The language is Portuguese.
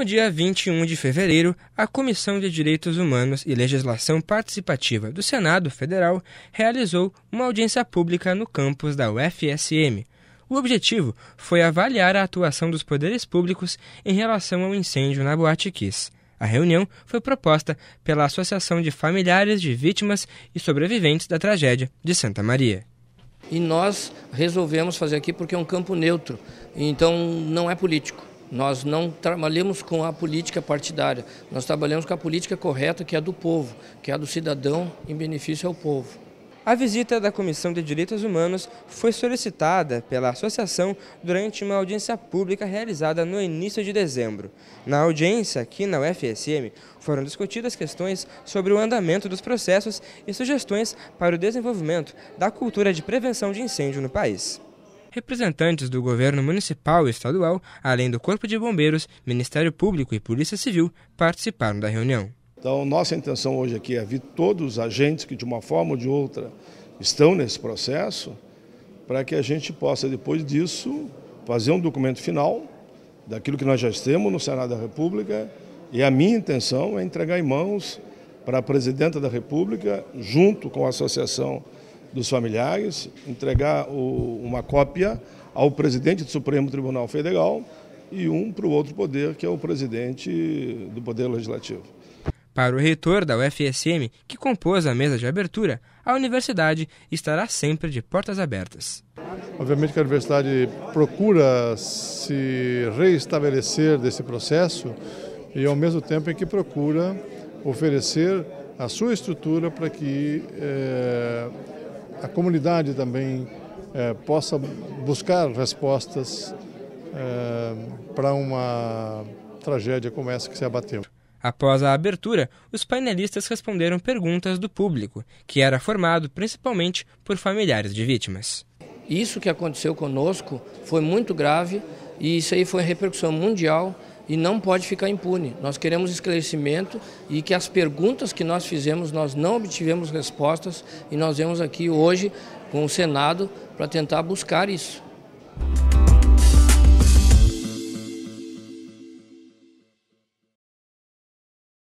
No dia 21 de fevereiro, a Comissão de Direitos Humanos e Legislação Participativa do Senado Federal realizou uma audiência pública no campus da UFSM. O objetivo foi avaliar a atuação dos poderes públicos em relação ao incêndio na Boate Kiss. A reunião foi proposta pela Associação de Familiares de Vítimas e Sobreviventes da Tragédia de Santa Maria. E nós resolvemos fazer aqui porque é um campo neutro, então não é político nós não trabalhamos com a política partidária, nós trabalhamos com a política correta, que é a do povo, que é a do cidadão em benefício ao povo. A visita da Comissão de Direitos Humanos foi solicitada pela associação durante uma audiência pública realizada no início de dezembro. Na audiência, aqui na UFSM, foram discutidas questões sobre o andamento dos processos e sugestões para o desenvolvimento da cultura de prevenção de incêndio no país. Representantes do governo municipal e estadual, além do Corpo de Bombeiros, Ministério Público e Polícia Civil, participaram da reunião. Então, nossa intenção hoje aqui é vir todos os agentes que, de uma forma ou de outra, estão nesse processo, para que a gente possa, depois disso, fazer um documento final daquilo que nós já temos no Senado da República. E a minha intenção é entregar em mãos para a Presidenta da República, junto com a Associação dos familiares, entregar o, uma cópia ao presidente do Supremo Tribunal Federal e um para o outro poder, que é o presidente do Poder Legislativo. Para o reitor da UFSM, que compôs a mesa de abertura, a universidade estará sempre de portas abertas. Obviamente que a universidade procura se reestabelecer desse processo e, ao mesmo tempo, em é que procura oferecer a sua estrutura para que eh, a comunidade também eh, possa buscar respostas eh, para uma tragédia como essa que se abateu. Após a abertura, os painelistas responderam perguntas do público, que era formado principalmente por familiares de vítimas. Isso que aconteceu conosco foi muito grave e isso aí foi repercussão mundial e não pode ficar impune. Nós queremos esclarecimento e que as perguntas que nós fizemos, nós não obtivemos respostas e nós vemos aqui hoje com o Senado para tentar buscar isso.